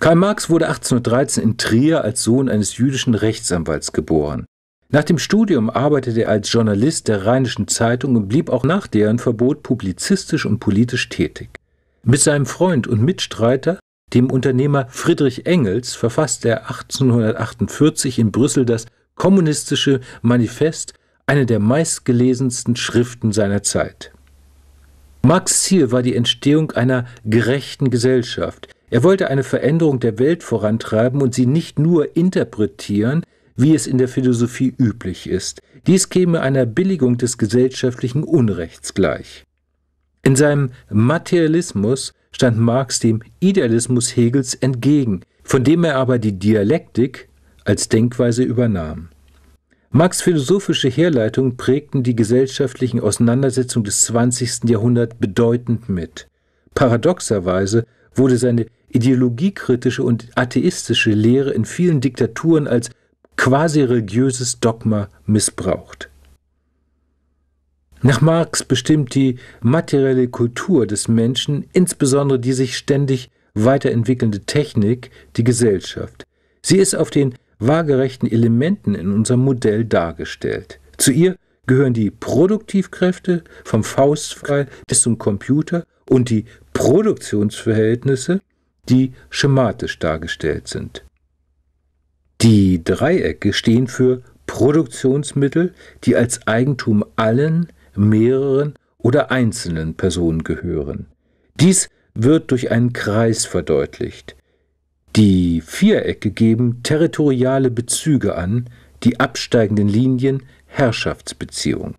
Karl Marx wurde 1813 in Trier als Sohn eines jüdischen Rechtsanwalts geboren. Nach dem Studium arbeitete er als Journalist der Rheinischen Zeitung und blieb auch nach deren Verbot publizistisch und politisch tätig. Mit seinem Freund und Mitstreiter, dem Unternehmer Friedrich Engels, verfasste er 1848 in Brüssel das Kommunistische Manifest, eine der meistgelesensten Schriften seiner Zeit. Marx Ziel war die Entstehung einer gerechten Gesellschaft, er wollte eine Veränderung der Welt vorantreiben und sie nicht nur interpretieren, wie es in der Philosophie üblich ist. Dies käme einer Billigung des gesellschaftlichen Unrechts gleich. In seinem Materialismus stand Marx dem Idealismus Hegels entgegen, von dem er aber die Dialektik als Denkweise übernahm. Marx' philosophische Herleitungen prägten die gesellschaftlichen Auseinandersetzungen des 20. Jahrhunderts bedeutend mit. Paradoxerweise wurde seine ideologiekritische und atheistische Lehre in vielen Diktaturen als quasi religiöses Dogma missbraucht. Nach Marx bestimmt die materielle Kultur des Menschen, insbesondere die sich ständig weiterentwickelnde Technik, die Gesellschaft. Sie ist auf den waagerechten Elementen in unserem Modell dargestellt. Zu ihr gehören die Produktivkräfte vom Faustfrei bis zum Computer und die Produktionsverhältnisse, die schematisch dargestellt sind. Die Dreiecke stehen für Produktionsmittel, die als Eigentum allen, mehreren oder einzelnen Personen gehören. Dies wird durch einen Kreis verdeutlicht. Die Vierecke geben territoriale Bezüge an, die absteigenden Linien Herrschaftsbeziehung.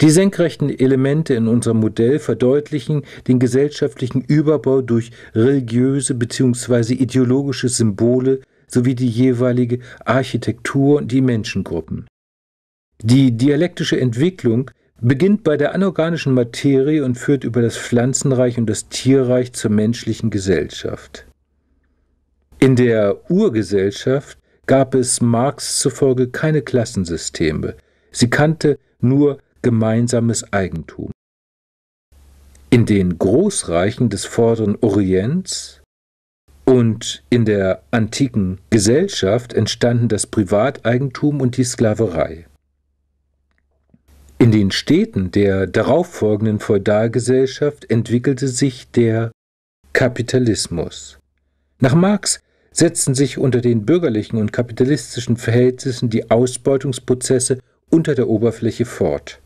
Die senkrechten Elemente in unserem Modell verdeutlichen den gesellschaftlichen Überbau durch religiöse bzw. ideologische Symbole sowie die jeweilige Architektur und die Menschengruppen. Die dialektische Entwicklung beginnt bei der anorganischen Materie und führt über das Pflanzenreich und das Tierreich zur menschlichen Gesellschaft. In der Urgesellschaft gab es Marx zufolge keine Klassensysteme, sie kannte nur gemeinsames Eigentum. In den Großreichen des vorderen Orients und in der antiken Gesellschaft entstanden das Privateigentum und die Sklaverei. In den Städten der darauffolgenden Feudalgesellschaft entwickelte sich der Kapitalismus. Nach Marx setzen sich unter den bürgerlichen und kapitalistischen Verhältnissen die Ausbeutungsprozesse unter der Oberfläche fort.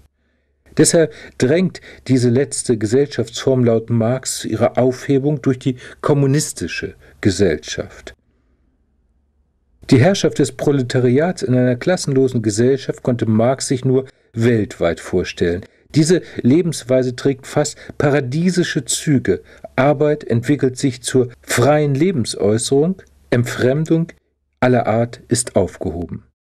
Deshalb drängt diese letzte Gesellschaftsform laut Marx ihre Aufhebung durch die kommunistische Gesellschaft. Die Herrschaft des Proletariats in einer klassenlosen Gesellschaft konnte Marx sich nur weltweit vorstellen. Diese Lebensweise trägt fast paradiesische Züge. Arbeit entwickelt sich zur freien Lebensäußerung, Entfremdung aller Art ist aufgehoben.